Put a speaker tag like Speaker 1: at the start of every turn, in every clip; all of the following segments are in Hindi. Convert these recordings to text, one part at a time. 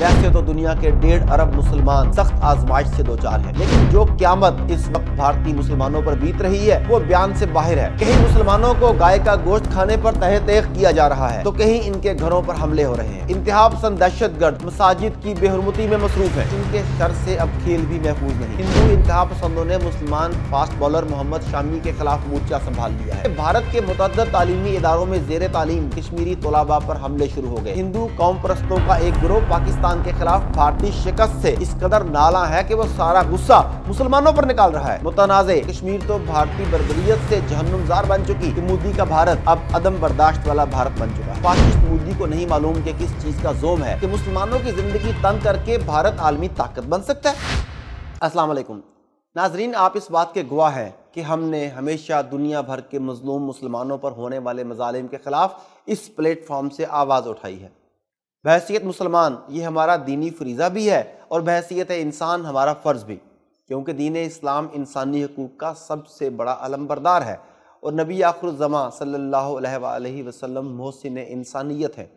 Speaker 1: वैसे तो दुनिया के डेढ़ अरब मुसलमान सख्त आजमाइश से दो चार है लेकिन जो क्यामत इस वक्त भारतीय मुसलमानों पर बीत रही है वो बयान से बाहर है कहीं मुसलमानों को गाय का गोश्त खाने पर तह तेख किया जा रहा है तो कहीं इनके घरों पर हमले हो रहे हैं इंतहा पसंद दहशत गर्द मसाजिद की बेहरमती में मसरूफ है इनके शर से अब खेल भी महफूज नहीं हिंदू इंतहा पसंदों ने मुसलमान फास्ट बॉलर मोहम्मद शामी के खिलाफ मोर्चा संभाल लिया है भारत के मुतद तालीमी इदारों में जेर तालीम कश्मीरी तोलाबा पर हमले शुरू हो गए हिंदू कौम परस्तों का एक ग्रोह पाकिस्तान पाकिस्तान के खिलाफ भारतीय शिकस्त से इस कदर नाला है कि वो सारा गुस्सा मुसलमानों पर निकाल रहा है मुतनाज़े कश्मीर तो भारतीय बर्बरीत से जहनुमजार बन चुकी मोदी का भारत अब अदम बर्दाश्त वाला भारत बन चुका है पाकिस्तान मोदी को नहीं मालूम कि किस चीज़ का जोम है की मुसलमानों की जिंदगी तंग करके भारत आलमी ताकत बन सकता है असला नाजरीन आप इस बात के गुआ है कि हमने हमेशा दुनिया भर के मजलूम मुसलमानों पर होने वाले मजालिम के ख़िलाफ़ इस प्लेटफॉर्म से आवाज़ उठाई है बहसीत मुसलमान ये हमारा दीनी फरीज़ा भी है और बहसीत इंसान हमारा फ़र्ज़ भी क्योंकि दीन इस्लाम इंसानी हकूक़ का सबसे बड़ा अलमबरदार है और नबी आखरुलज़मा सल्ला वसलम मोहसिन इंसानियत है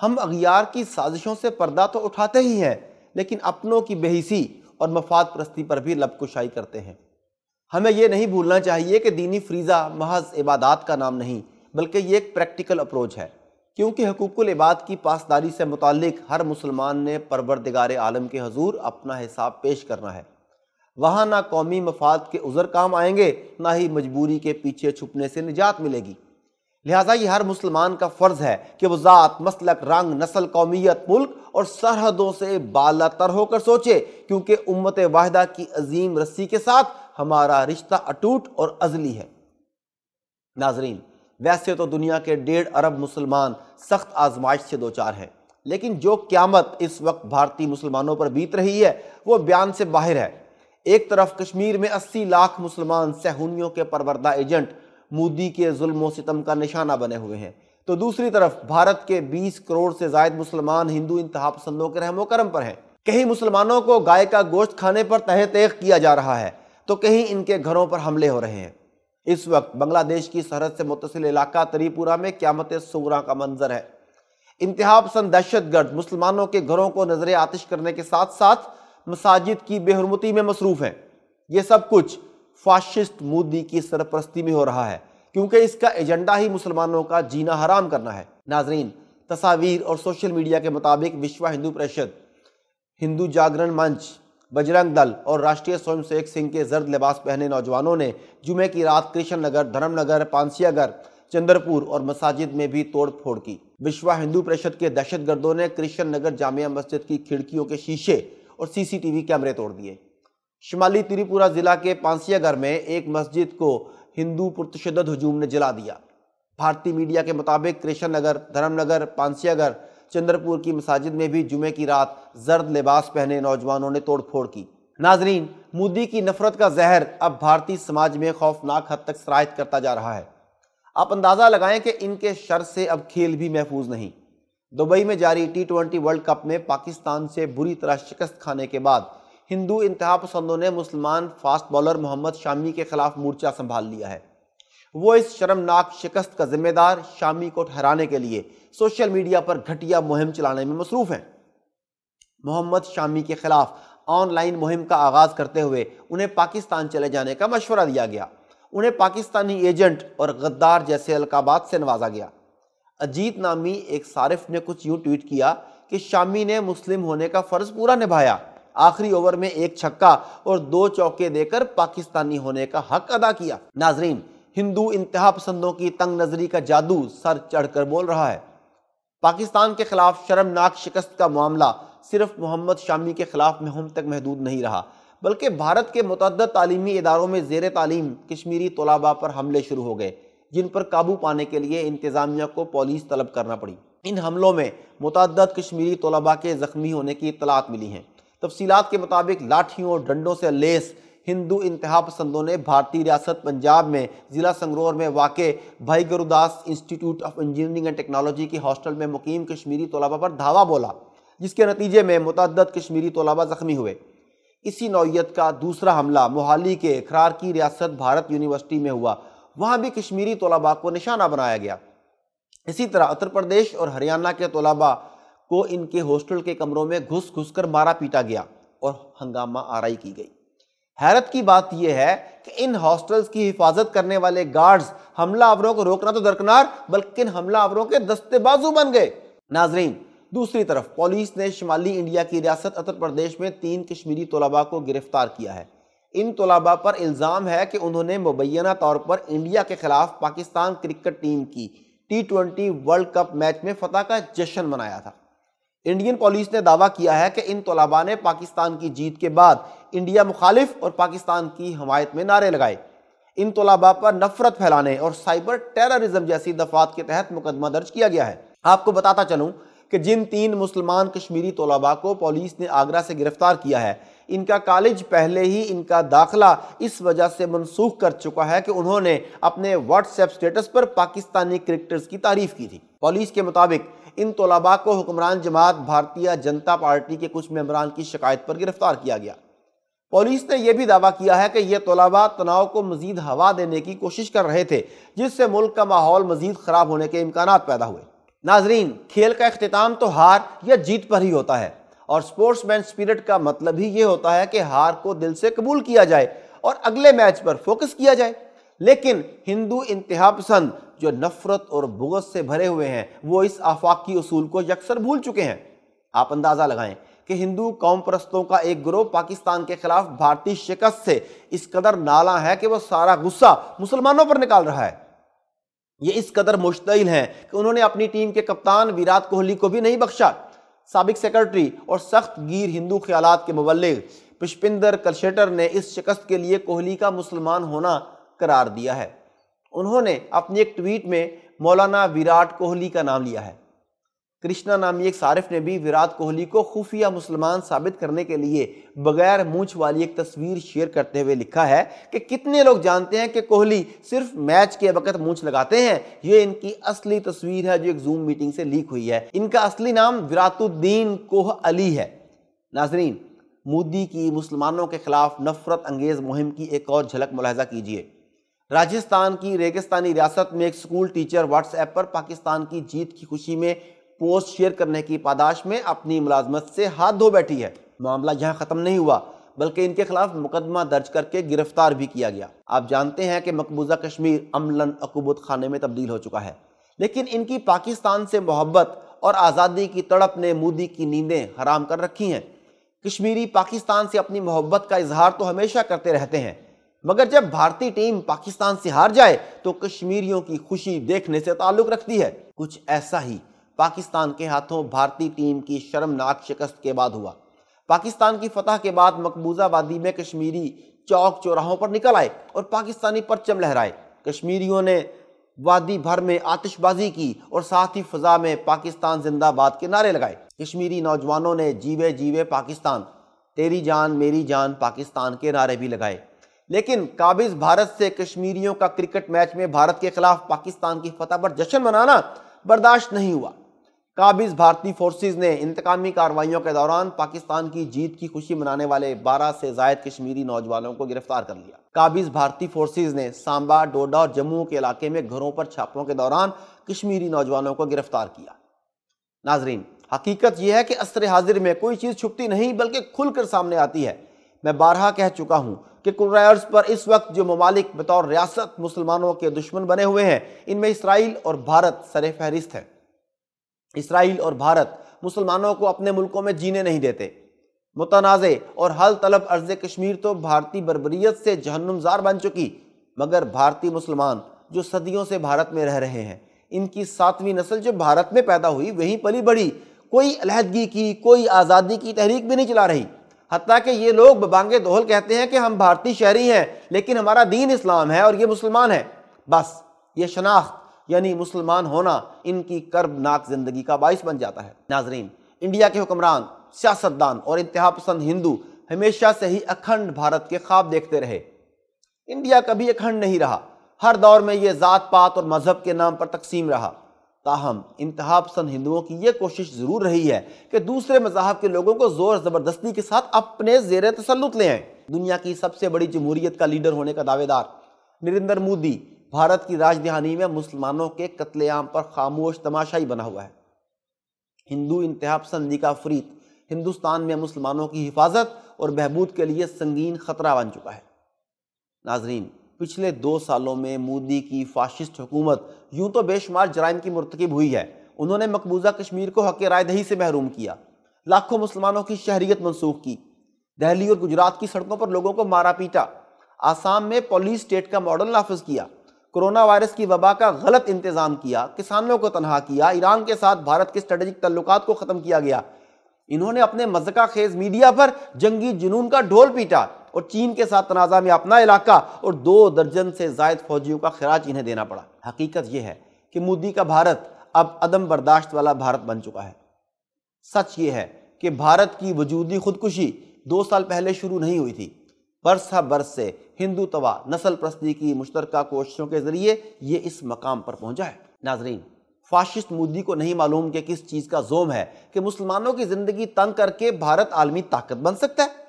Speaker 1: हम अगियार की साजिशों से पर्दा तो उठाते ही हैं लेकिन अपनों की बेहसी और मफाद प्रस्ती पर भी लबकुशाई करते हैं हमें यह नहीं भूलना चाहिए कि दीनी फ्रीजा महज इबादात का नाम नहीं बल्कि ये एक प्रैक्टिकल अप्रोच है क्योंकि हकूक़ुल इबाद की पासदारी से मुतक हर मुसलमान ने परवरदिगार आलम के हजूर अपना हिसाब पेश करना है वहाँ ना कौमी मफाद के उज़र काम आएंगे ना ही मजबूरी के पीछे छुपने से निजात मिलेगी लिहाजा ये हर मुसलमान का फ़र्ज़ है कि वह ज़ात मसलक रंग नस्ल कौमीत मुल्क और सरहदों से बाला तर होकर सोचे क्योंकि उम्मत वाहदा की अजीम रस्सी के साथ हमारा रिश्ता अटूट और अजली है नाजरीन वैसे तो दुनिया के डेढ़ अरब मुसलमान सख्त आजमाइश से दो चार हैं लेकिन जो क्यामत इस वक्त भारतीय मुसलमानों पर बीत रही है वो बयान से बाहर है एक तरफ कश्मीर में 80 लाख मुसलमान सहूनियों के परवरदा एजेंट मोदी के जुल्म सितम का निशाना बने हुए हैं तो दूसरी तरफ भारत के 20 करोड़ से जायद मुसलमान हिंदू इंतहा पसंदों के रहमो करम पर हैं कहीं मुसलमानों को गाय का गोश्त खाने पर तह तेख किया जा रहा है तो कहीं इनके घरों पर हमले हो रहे हैं इस वक्त बांग्लादेश की सरहद से मुतसिल इलाका त्रिपुरा में क्यामत सूरा का मंजर है इंतहा पसंद दहशत गर्द मुसलमानों के घरों को नजर आतिश करने के साथ साथ मसाजिद की बेहरमती में मसरूफ है यह सब कुछ फाशिस्ट मोदी की सरपरस्ती में हो रहा है क्योंकि इसका एजेंडा ही मुसलमानों का जीना हराम करना है नाजरीन तस्वीर और सोशल मीडिया के मुताबिक विश्व हिंदू परिषद हिंदू जागरण मंच बजरंग दल और राष्ट्रीय स्वयंसेवक सिंह के जर्द लिबास पहने नौजवानों ने जुमे की रात कृष्ण नगर धर्मनगर पानसियागर चंद्रपुर और मसाजिद में भी तोड़फोड़ की विश्व हिंदू परिषद के दहशतगर्दों ने कृष्ण नगर जामिया मस्जिद की खिड़कियों के शीशे और सीसीटीवी कैमरे तोड़ दिए शिमाली त्रिपुरा जिला के पानसियागर में एक मस्जिद को हिंदू पुरतशद हजूम ने जला दिया भारतीय मीडिया के मुताबिक कृष्ण नगर धर्मनगर पांसियागर चंद्रपुर की मसाजिद में भी जुमे की रात जर्द लिबास पहने नौजवानों ने तोड़फोड़ की नाजरीन मोदी की नफरत का जहर अब भारतीय समाज में खौफनाक हद तक शराय करता जा रहा है आप अंदाज़ा लगाएं कि इनके शर से अब खेल भी महफूज नहीं दुबई में जारी टी ट्वेंटी वर्ल्ड कप में पाकिस्तान से बुरी तरह शिकस्त खाने के बाद हिंदू इंतहा पसंदों ने मुसलमान फास्ट बॉलर मोहम्मद शामी के खिलाफ मोर्चा संभाल लिया है वो इस शर्मनाक शिकस्त का जिम्मेदार शामी को ठहराने के लिए सोशल मीडिया पर घटिया मुहिम चलाने में मसरूफ़ हैं मोहम्मद शामी के खिलाफ ऑनलाइन मुहिम का आगाज़ करते हुए उन्हें पाकिस्तान चले जाने का मशवरा दिया गया उन्हें पाकिस्तानी एजेंट और गद्दार जैसे अलकाबाद से नवाजा गया अजीत नामी एक सारिफ ने कुछ यूं ट्वीट किया कि शामी ने मुस्लिम होने का फ़र्ज़ पूरा निभाया आखिरी ओवर में एक छक्का और दो चौके देकर पाकिस्तानी होने का हक अदा किया नाजरीन हिंदू इंतहा पसंदों की तंग नजरी का जादू सर चढ़कर बोल रहा है पाकिस्तान के खिलाफ शर्मनाक शिकस्त का मामला सिर्फ मोहम्मद शामी के खिलाफ महम तक महदूद नहीं रहा बल्कि भारत के मतद तालीमी इदारों में जेर तालीम कश्मीरी तलाबा पर हमले शुरू हो गए जिन पर काबू पाने के लिए इंतज़ामिया को पॉलिस तलब करना पड़ी इन हमलों में मतद कश्मीरी तलबा के ज़ख्मी होने की इतलात मिली हैं तफसीत के मुताबिक लाठियों डंडों से लेस हिंदू इंतहा पसंदों ने भारतीय रियासत पंजाब में ज़िला संगरूर में वाक़ Bhai Gurdas institute of engineering and technology के हॉस्टल में मुकीम कश्मीरी तलबा पर धावा बोला जिसके नतीजे में मुतद कश्मीरी तलबा ज़ख्मी हुए इसी नौीयत का दूसरा हमला मोहाली के खरार की रियासत भारत यूनिवर्सिटी में हुआ वहाँ भी कश्मीरी तलबा को निशाना बनाया गया इसी तरह उत्तर प्रदेश और हरियाणा के तलबा को इनके हॉस्टल के कमरों में घुस घुस कर मारा पीटा गया और हंगामा आरई की गई हैरत की बात यह है कि इन हॉस्टल्स की हिफाजत करने वाले गार्ड्स हमला को रोकना तो दरकनार बल्कि इन हमला के दस्ते बाजू बन गए नाजरीन दूसरी तरफ पुलिस ने शुमाली इंडिया की रियासत उत्तर प्रदेश में तीन कश्मीरी तलबा को गिरफ्तार किया है इन तलबा पर इल्ज़ाम है कि उन्होंने मुबैना तौर पर इंडिया के खिलाफ पाकिस्तान क्रिकेट टीम की T twenty world cup match में फतह का जश्न मनाया था इंडियन पुलिस ने दावा किया है कि इन तलाबा ने पाकिस्तान की जीत के बाद इंडिया मुखालिफ और पाकिस्तान की हमायत में नारे लगाए इन तलाबा पर नफरत फैलाने और साइबर टेररिज्म जैसी दफात के तहत मुकदमा दर्ज किया गया है आपको बताता चलूँ कि जिन तीन मुसलमान कश्मीरी तलाबा को पुलिस ने आगरा से गिरफ्तार किया है इनका कॉलेज पहले ही इनका दाखला इस वजह से मनसूख कर चुका है कि उन्होंने अपने व्हाट्सएप स्टेटस पर पाकिस्तानी क्रिकेटर्स की तारीफ की थी पुलिस के मुताबिक इन तलबा को हुक्मरान जमात भारतीय जनता पार्टी के कुछ मम्बरान की शिकायत पर गिरफ्तार किया गया पुलिस ने यह भी दावा किया है कि ये तलबा तनाव को मजीद हवा देने की कोशिश कर रहे थे जिससे मुल्क का माहौल मजीद खराब होने के इम्कान पैदा हुए नाजरीन खेल का अख्ताम तो हार या जीत पर ही होता है और स्पोर्ट्स मैन स्पिरिट का मतलब ही ये होता है कि हार को दिल से कबूल किया जाए और अगले मैच पर फोकस किया जाए लेकिन हिंदू इंतहा पसंद जो नफरत और बुगत से भरे हुए हैं वो इस आफाकी असूल को यकसर भूल चुके हैं आप अंदाज़ा लगाएं कि हिंदू कौम परस्तों का एक ग्रोह पाकिस्तान के खिलाफ भारतीय शिकस्त से इस कदर नाला है कि वह सारा गुस्सा मुसलमानों पर निकाल रहा है ये इस कदर मुश्तिल हैं कि उन्होंने अपनी टीम के कप्तान विराट कोहली को भी नहीं बख्शा सबक सेक्रेटरी और सख्त गिर हिंदू ख्याल के मुबलग पुष्पिंदर कलशेटर ने इस शिकस्त के लिए कोहली का मुसलमान होना करार दिया है उन्होंने अपनी एक ट्वीट में मौलाना विराट कोहली का नाम लिया है कृष्णा नामी एक सारिफ ने भी विराट कोहली को खुफिया मुसलमान साबित करने के लिए बगैर मूछ वाली एक तस्वीर शेयर करते हुए लिखा है कि कितने लोग जानते हैं कि कोहली सिर्फ मैच के वक्त मूछ लगाते हैं ये इनकी असली तस्वीर है जो एक जूम मीटिंग से लीक हुई है इनका असली नाम विरातुद्दीन कोह अली है नाजरीन मोदी की मुसलमानों के खिलाफ नफरत अंगेज मुहिम की एक और झलक मुलाजा कीजिए राजस्थान की रेगिस्तानी रियासत में एक स्कूल टीचर व्हाट्सएप पर पाकिस्तान की जीत की खुशी में पोस्ट शेयर करने की पादाश में अपनी मुलाजमत से हाथ धो बैठी है मामला यहाँ ख़त्म नहीं हुआ बल्कि इनके खिलाफ मुकदमा दर्ज करके गिरफ्तार भी किया गया आप जानते हैं कि मकबूजा कश्मीर अमलन अकूबत खाने में तब्दील हो चुका है लेकिन इनकी पाकिस्तान से मोहब्बत और आज़ादी की तड़प ने मोदी की नींदें हराम कर रखी हैं कश्मीरी पाकिस्तान से अपनी मोहब्बत का इजहार तो हमेशा करते रहते हैं मगर जब भारतीय टीम पाकिस्तान से हार जाए तो कश्मीरियों की खुशी देखने से ताल्लुक रखती है कुछ ऐसा ही पाकिस्तान के हाथों भारतीय टीम की शर्मनाक शिकस्त के बाद हुआ पाकिस्तान की फतह के बाद मकबूजा वादी में कश्मीरी चौक चौराहों पर निकल आए और पाकिस्तानी परचम लहराए कश्मीरियों ने वादी भर में आतिशबाजी की और साथ ही फजा में पाकिस्तान जिंदाबाद के नारे लगाए कश्मीरी नौजवानों ने जीवे जीवे पाकिस्तान तेरी जान मेरी जान पाकिस्तान के नारे भी लगाए लेकिन काबिज भारत से कश्मीरियों का क्रिकेट मैच में भारत के खिलाफ पाकिस्तान की फतह पर जश्न मनाना बर्दाश्त नहीं हुआ काबिज भारतीय फोर्सेज ने इंतकामी कार्रवाइयों के दौरान पाकिस्तान की जीत की खुशी मनाने वाले 12 से जायद कश्मीरी नौजवानों को गिरफ्तार कर लिया काबिज भारतीय फोर्सेज ने सांबा डोडा और जम्मू के इलाके में घरों पर छापों के दौरान कश्मीरी नौजवानों को गिरफ्तार किया नाजरीन हकीकत यह है कि असर हाजिर में कोई चीज़ छुपती नहीं बल्कि खुलकर सामने आती है मैं बारहा कह चुका हूँ कि कुरैर्स पर इस वक्त जो ममालिक बतौर रियासत मुसलमानों के दुश्मन बने हुए हैं इनमें इसराइल और भारत सर फहरिस्त है इसराइल और भारत मुसलमानों को अपने मुल्कों में जीने नहीं देते मुतनाज़ और हल तलब अर्ज कश्मीर तो भारतीय बरबरीत से जहनमजार बन चुकी मगर भारतीय मुसलमान जो सदियों से भारत में रह रहे हैं इनकी सातवीं नस्ल जो भारत में पैदा हुई वहीं पली बढ़ी कोई अलहदगी की कोई आज़ादी की तहरीक भी नहीं चला रही हती कि ये लोग बबांगे दोहल कहते हैं कि हम भारतीय शहरी हैं लेकिन हमारा दीन इस्लाम है और ये मुसलमान है बस ये शनाख्त यानी मुसलमान होना इनकी कर्बनाक ज़िंदगी का बायस बन जाता है नाजरीन इंडिया के हुक्मरान सियासतदान और इंतहा पसंद हिंदू हमेशा से ही अखंड भारत के ख्वाब देखते रहे इंडिया कभी अखंड नहीं रहा हर दौर में ये ज़ात पात और मज़हब के नाम पर तकसीम रहा ताहम इंतहा पसंद हिंदुओं की यह कोशिश ज़रूर रही है कि दूसरे मजाहब के लोगों को ज़ोर ज़बरदस्ती के साथ अपने जेर तसलुत ले आएं दुनिया की सबसे बड़ी जमहूरियत का लीडर होने का दावेदार नरेंद्र मोदी भारत की राजधानी में मुसलमानों के कत्लेआम पर खामोश तमाशाई बना हुआ है हिंदू इंतहा पसंदी निका फरीत हिंदुस्तान में मुसलमानों की हिफाजत और बहबूद के लिए संगीन खतरा बन चुका है नाजरीन पिछले दो सालों में मोदी की फाशिस्ट हुकूमत यूं तो बेशुमार जराइम की मरतकब हुई है उन्होंने मकबूजा कश्मीर को हक रायदही से महरूम किया लाखों मुसलमानों की शहरीत मनसूख की दहली और गुजरात की सड़कों पर लोगों को मारा पीटा आसाम में पोलिस स्टेट का मॉडल नाफज किया कोरोना वायरस की वबा का गलत इंतजाम किया किसानों को तनहा किया ईरान के साथ भारत के स्ट्रेटेजिक तल्लुक को ख़त्म किया गया इन्होंने अपने मजका खेज मीडिया पर जंगी जुनून का ढोल पीटा और चीन के साथ तनाज़ा में अपना इलाका और दो दर्जन से जायद फौजियों का खराज इन्हें देना पड़ा हकीकत यह है कि मोदी का भारत अब अदम बर्दाश्त वाला भारत बन चुका है सच ये है कि भारत की वजूदी खुदकुशी दो साल पहले शुरू नहीं हुई थी बरस बरस से हिंदू तवा नस्ल प्रस्ती की मुश्तरका कोशिशों के ज़रिए ये इस मकाम पर पहुंचा है नाजरीन फाशिस्ट मोदी को नहीं मालूम कि किस चीज़ का जोम है कि मुसलमानों की ज़िंदगी तंग करके भारत आलमी ताकत बन सकता है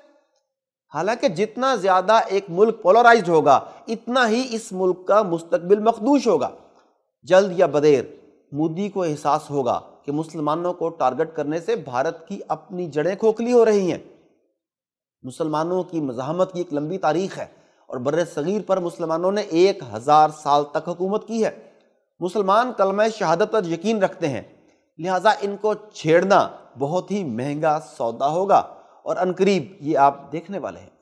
Speaker 1: हालांकि जितना ज़्यादा एक मुल्क पोलराइज होगा इतना ही इस मुल्क का मुस्तबिल मखदूश होगा जल्द या बदेर मोदी को एहसास होगा कि मुसलमानों को टारगेट करने से भारत की अपनी जड़ें खोखली हो रही हैं मुसलमानों की मजामत की एक लंबी तारीख है और बर सग़ीर पर मुसलमानों ने एक हज़ार साल तक हुकूमत की है मुसलमान कलम शहादत पर यकीन रखते हैं लिहाजा इनको छेड़ना बहुत ही महंगा सौदा होगा और अनकरीब ये आप देखने वाले हैं